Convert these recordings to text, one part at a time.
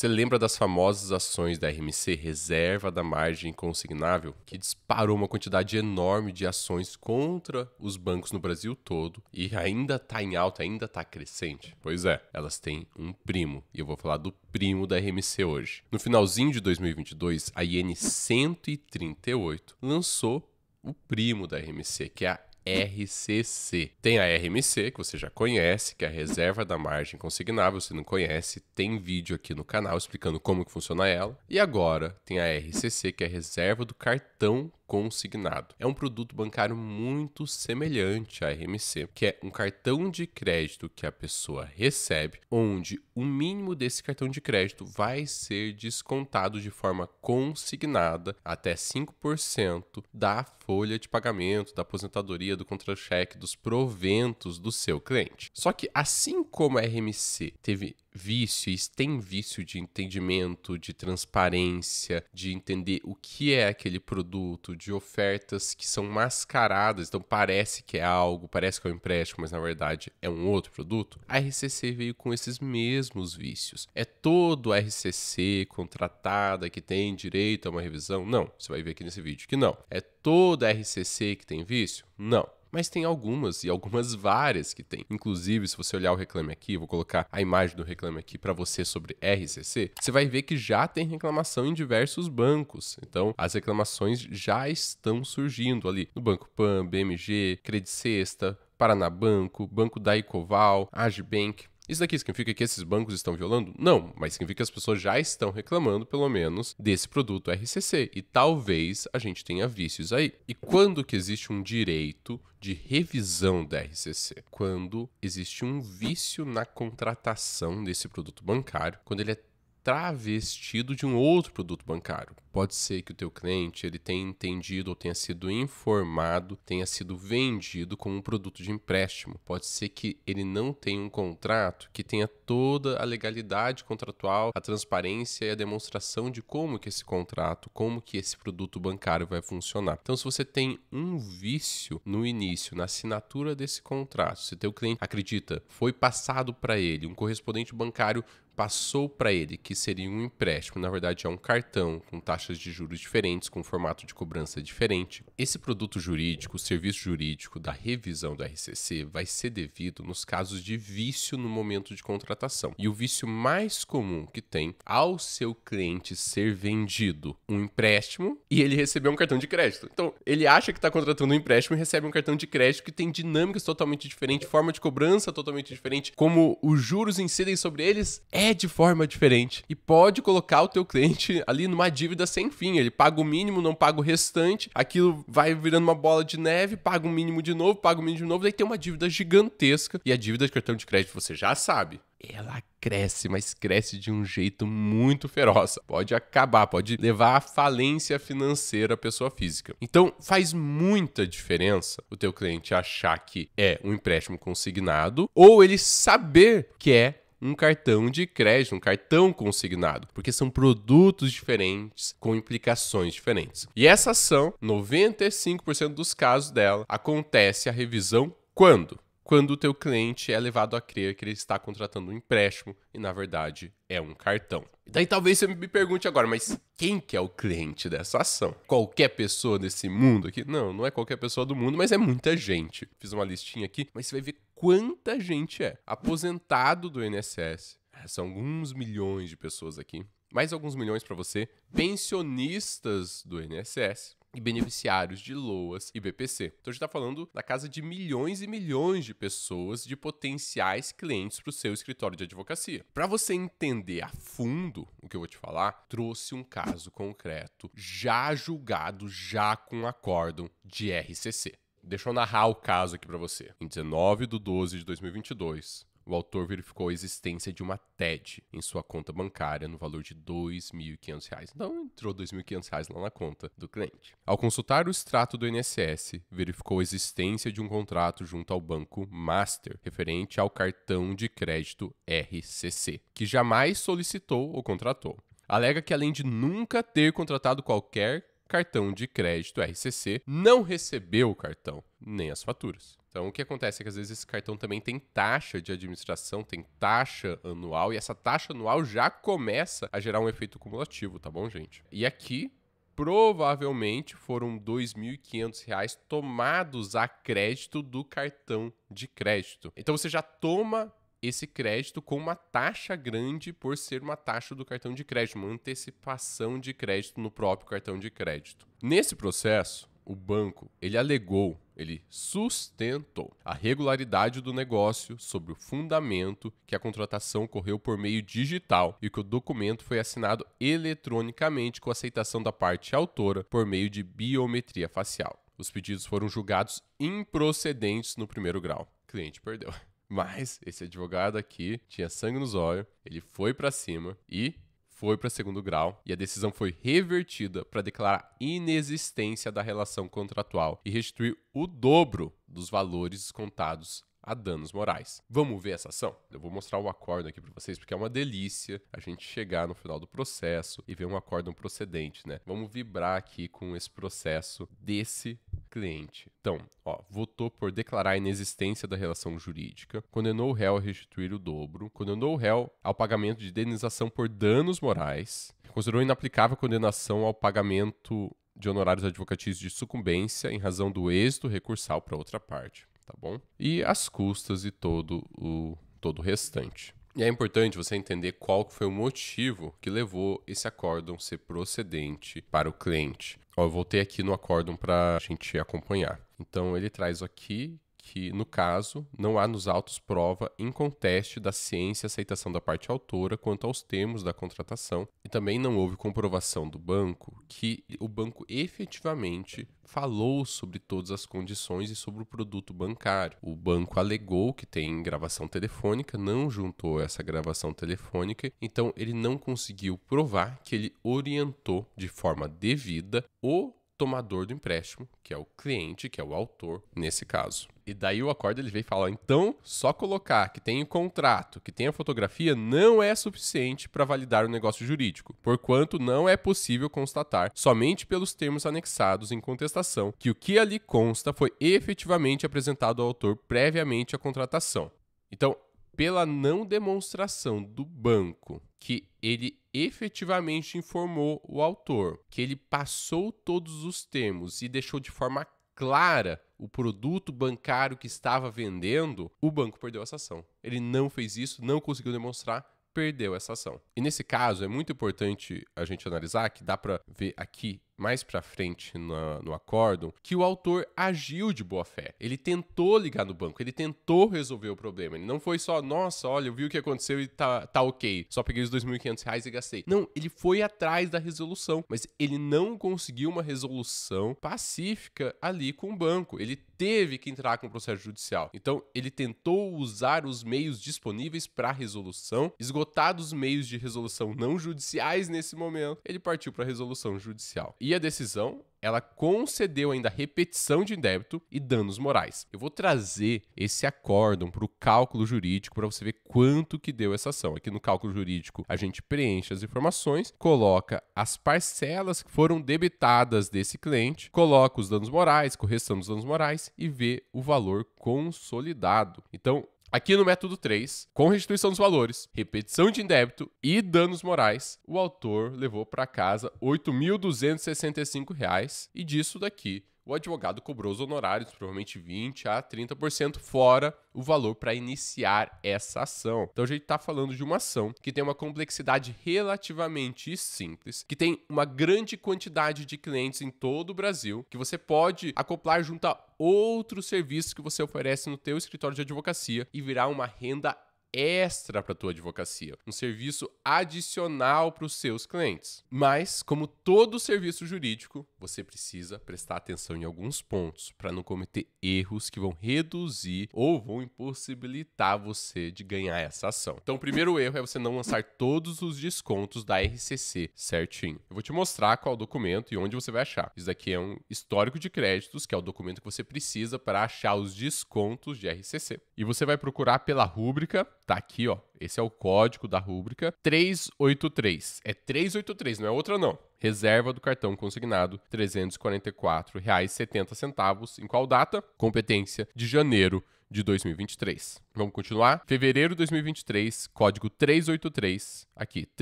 Você lembra das famosas ações da RMC Reserva da Margem Consignável, que disparou uma quantidade enorme de ações contra os bancos no Brasil todo e ainda está em alta, ainda está crescente? Pois é, elas têm um primo e eu vou falar do primo da RMC hoje. No finalzinho de 2022, a IN 138 lançou o primo da RMC, que é a RCC. Tem a RMC, que você já conhece, que é a reserva da margem consignável. Se não conhece, tem vídeo aqui no canal explicando como que funciona ela. E agora tem a RCC, que é a reserva do cartão consignado. É um produto bancário muito semelhante à RMC, que é um cartão de crédito que a pessoa recebe, onde o mínimo desse cartão de crédito vai ser descontado de forma consignada até 5% da folha de pagamento, da aposentadoria, do contra-cheque, dos proventos do seu cliente. Só que assim como a RMC teve vícios, tem vício de entendimento, de transparência, de entender o que é aquele produto, de ofertas que são mascaradas, então parece que é algo, parece que é um empréstimo, mas na verdade é um outro produto. A RCC veio com esses mesmos vícios. É todo RCC contratada que tem direito a uma revisão? Não, você vai ver aqui nesse vídeo que não. É toda RCC que tem vício? Não mas tem algumas e algumas várias que tem. Inclusive, se você olhar o Reclame Aqui, vou colocar a imagem do Reclame Aqui para você sobre RCC, você vai ver que já tem reclamação em diversos bancos. Então, as reclamações já estão surgindo ali no Banco Pan, BMG, Credicesta, Paranabanco, Banco da Icoval, Agibank, isso daqui significa que esses bancos estão violando? Não, mas significa que as pessoas já estão reclamando, pelo menos, desse produto RCC. E talvez a gente tenha vícios aí. E quando que existe um direito de revisão da RCC? Quando existe um vício na contratação desse produto bancário, quando ele é travestido de um outro produto bancário. Pode ser que o teu cliente ele tenha entendido ou tenha sido informado, tenha sido vendido como um produto de empréstimo. Pode ser que ele não tenha um contrato que tenha toda a legalidade contratual, a transparência e a demonstração de como que esse contrato, como que esse produto bancário vai funcionar. Então, se você tem um vício no início, na assinatura desse contrato, se teu cliente acredita, foi passado para ele um correspondente bancário passou para ele que seria um empréstimo, na verdade é um cartão com taxas de juros diferentes, com formato de cobrança diferente. Esse produto jurídico, o serviço jurídico da revisão do RCC, vai ser devido nos casos de vício no momento de contratação. E o vício mais comum que tem ao seu cliente ser vendido um empréstimo e ele receber um cartão de crédito. Então, ele acha que está contratando um empréstimo e recebe um cartão de crédito que tem dinâmicas totalmente diferentes, forma de cobrança totalmente diferente, como os juros incidem sobre eles é é de forma diferente e pode colocar o teu cliente ali numa dívida sem fim. Ele paga o mínimo, não paga o restante, aquilo vai virando uma bola de neve, paga o mínimo de novo, paga o mínimo de novo, daí tem uma dívida gigantesca. E a dívida de cartão de crédito, você já sabe, ela cresce, mas cresce de um jeito muito feroz. Pode acabar, pode levar à falência financeira a pessoa física. Então, faz muita diferença o teu cliente achar que é um empréstimo consignado ou ele saber que é um cartão de crédito, um cartão consignado, porque são produtos diferentes com implicações diferentes. E essa ação, 95% dos casos dela, acontece a revisão quando? Quando o teu cliente é levado a crer que ele está contratando um empréstimo e na verdade é um cartão. Daí talvez você me pergunte agora, mas quem que é o cliente dessa ação? Qualquer pessoa desse mundo aqui? Não, não é qualquer pessoa do mundo, mas é muita gente. Fiz uma listinha aqui, mas você vai ver quanta gente é aposentado do INSS. Ah, são alguns milhões de pessoas aqui. Mais alguns milhões para você, pensionistas do INSS e beneficiários de LOAS e BPC. Então a gente está falando da casa de milhões e milhões de pessoas, de potenciais clientes para o seu escritório de advocacia. Para você entender a fundo o que eu vou te falar, trouxe um caso concreto, já julgado, já com acórdão de RCC. Deixa eu narrar o caso aqui para você. Em 19 de 12 de 2022, o autor verificou a existência de uma TED em sua conta bancária no valor de R$ 2.500. Então, entrou R$ 2.500 lá na conta do cliente. Ao consultar o extrato do INSS, verificou a existência de um contrato junto ao banco Master, referente ao cartão de crédito RCC, que jamais solicitou ou contratou alega que além de nunca ter contratado qualquer cartão de crédito RCC, não recebeu o cartão, nem as faturas. Então, o que acontece é que às vezes esse cartão também tem taxa de administração, tem taxa anual, e essa taxa anual já começa a gerar um efeito cumulativo, tá bom, gente? E aqui, provavelmente foram R$ 2.500 tomados a crédito do cartão de crédito. Então você já toma esse crédito com uma taxa grande por ser uma taxa do cartão de crédito, uma antecipação de crédito no próprio cartão de crédito. Nesse processo, o banco ele alegou, ele sustentou a regularidade do negócio sobre o fundamento que a contratação ocorreu por meio digital e que o documento foi assinado eletronicamente com aceitação da parte autora por meio de biometria facial. Os pedidos foram julgados improcedentes no primeiro grau. O cliente perdeu. Mas esse advogado aqui tinha sangue nos olhos, ele foi para cima e foi para segundo grau e a decisão foi revertida para declarar inexistência da relação contratual e restituir o dobro dos valores descontados a danos morais. Vamos ver essa ação? Eu vou mostrar o acordo aqui para vocês, porque é uma delícia a gente chegar no final do processo e ver um acordo procedente, né? Vamos vibrar aqui com esse processo desse cliente. Então, ó, votou por declarar a inexistência da relação jurídica, condenou o réu a restituir o dobro, condenou o réu ao pagamento de indenização por danos morais, considerou inaplicável a condenação ao pagamento de honorários advocatícios de sucumbência em razão do êxito recursal para outra parte, tá bom? E as custas e todo o todo o restante. E é importante você entender qual foi o motivo que levou esse acórdão ser procedente para o cliente. Ó, eu voltei aqui no acórdão para a gente acompanhar. Então ele traz aqui que, no caso, não há nos autos prova inconteste da ciência e aceitação da parte autora quanto aos termos da contratação, e também não houve comprovação do banco que o banco efetivamente falou sobre todas as condições e sobre o produto bancário. O banco alegou que tem gravação telefônica, não juntou essa gravação telefônica, então ele não conseguiu provar que ele orientou de forma devida o tomador do empréstimo, que é o cliente, que é o autor, nesse caso. E daí o acordo ele vem falar, então, só colocar que tem o contrato, que tem a fotografia, não é suficiente para validar o negócio jurídico, porquanto não é possível constatar, somente pelos termos anexados em contestação, que o que ali consta foi efetivamente apresentado ao autor previamente à contratação. Então, pela não demonstração do banco que ele efetivamente informou o autor, que ele passou todos os termos e deixou de forma clara o produto bancário que estava vendendo, o banco perdeu essa ação. Ele não fez isso, não conseguiu demonstrar, perdeu essa ação. E nesse caso é muito importante a gente analisar que dá para ver aqui mais para frente no, no acórdão, que o autor agiu de boa fé. Ele tentou ligar no banco, ele tentou resolver o problema. Ele não foi só, nossa, olha, eu vi o que aconteceu e tá, tá ok, só peguei os 2.500 reais e gastei. Não, ele foi atrás da resolução, mas ele não conseguiu uma resolução pacífica ali com o banco. Ele teve que entrar com o processo judicial. Então, ele tentou usar os meios disponíveis para resolução, esgotados os meios de resolução não judiciais nesse momento, ele partiu para a resolução judicial. E via decisão, ela concedeu ainda repetição de débito e danos morais. Eu vou trazer esse acórdão para o cálculo jurídico para você ver quanto que deu essa ação. Aqui no cálculo jurídico, a gente preenche as informações, coloca as parcelas que foram debitadas desse cliente, coloca os danos morais, correção dos danos morais e vê o valor consolidado. Então, Aqui no método 3, com restituição dos valores, repetição de indébito e danos morais, o autor levou para casa R$ 8.265 e disso daqui o advogado cobrou os honorários, provavelmente 20 a 30%, fora o valor para iniciar essa ação. Então a gente está falando de uma ação que tem uma complexidade relativamente simples, que tem uma grande quantidade de clientes em todo o Brasil, que você pode acoplar junto a outros serviços que você oferece no teu escritório de advocacia e virar uma renda extra para a tua advocacia, um serviço adicional para os seus clientes. Mas, como todo serviço jurídico, você precisa prestar atenção em alguns pontos para não cometer erros que vão reduzir ou vão impossibilitar você de ganhar essa ação. Então, o primeiro erro é você não lançar todos os descontos da RCC certinho. Eu vou te mostrar qual documento e onde você vai achar. Isso daqui é um histórico de créditos, que é o documento que você precisa para achar os descontos de RCC. E você vai procurar pela rúbrica tá aqui, ó. Esse é o código da rúbrica 383. É 383, não é outra não. Reserva do cartão consignado R$ 344,70. Em qual data? Competência de janeiro de 2023. Vamos continuar? Fevereiro de 2023, código 383, aqui, R$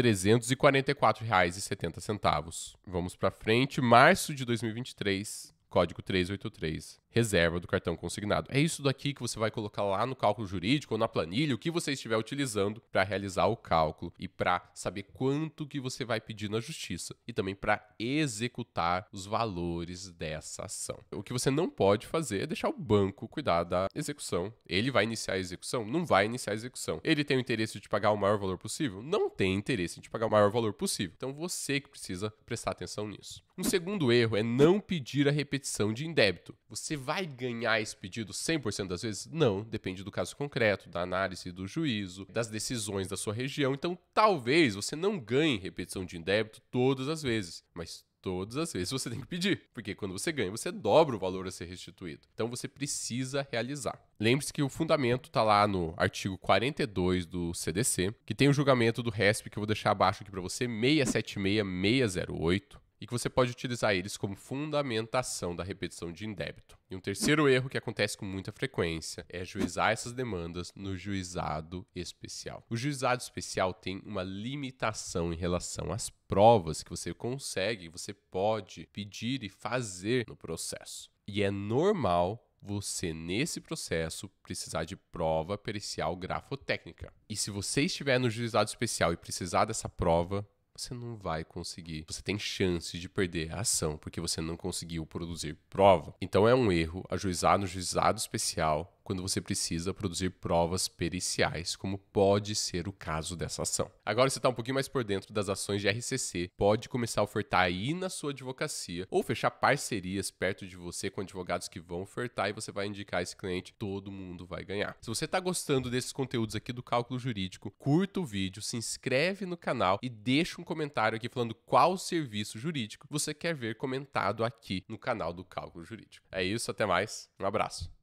344,70. Vamos para frente, março de 2023, código 383, reserva do cartão consignado. É isso daqui que você vai colocar lá no cálculo jurídico ou na planilha, o que você estiver utilizando para realizar o cálculo e para saber quanto que você vai pedir na justiça e também para executar os valores dessa ação. O que você não pode fazer é deixar o banco cuidar da execução. Ele vai iniciar a execução? Não vai iniciar a execução. Ele tem o interesse de pagar o maior valor possível? Não tem interesse de pagar o maior valor possível. Então você que precisa prestar atenção nisso. Um segundo erro é não pedir a repetição de indébito. Você vai ganhar esse pedido 100% das vezes? Não, depende do caso concreto, da análise do juízo, das decisões da sua região. Então, talvez você não ganhe repetição de indébito todas as vezes, mas todas as vezes você tem que pedir, porque quando você ganha, você dobra o valor a ser restituído. Então você precisa realizar. Lembre-se que o fundamento está lá no artigo 42 do CDC, que tem o julgamento do RESP que eu vou deixar abaixo aqui para você, 676-608 e que você pode utilizar eles como fundamentação da repetição de indébito. E um terceiro erro que acontece com muita frequência é juizar essas demandas no juizado especial. O juizado especial tem uma limitação em relação às provas que você consegue, você pode pedir e fazer no processo. E é normal você, nesse processo, precisar de prova pericial grafotécnica. E se você estiver no juizado especial e precisar dessa prova, você não vai conseguir. Você tem chance de perder a ação porque você não conseguiu produzir prova. Então é um erro ajuizar no juizado especial quando você precisa produzir provas periciais, como pode ser o caso dessa ação. Agora você está um pouquinho mais por dentro das ações de RCC, pode começar a ofertar aí na sua advocacia ou fechar parcerias perto de você com advogados que vão ofertar e você vai indicar esse cliente, todo mundo vai ganhar. Se você está gostando desses conteúdos aqui do cálculo jurídico, curta o vídeo, se inscreve no canal e deixa um comentário aqui falando qual serviço jurídico você quer ver comentado aqui no canal do Cálculo Jurídico. É isso, até mais, um abraço.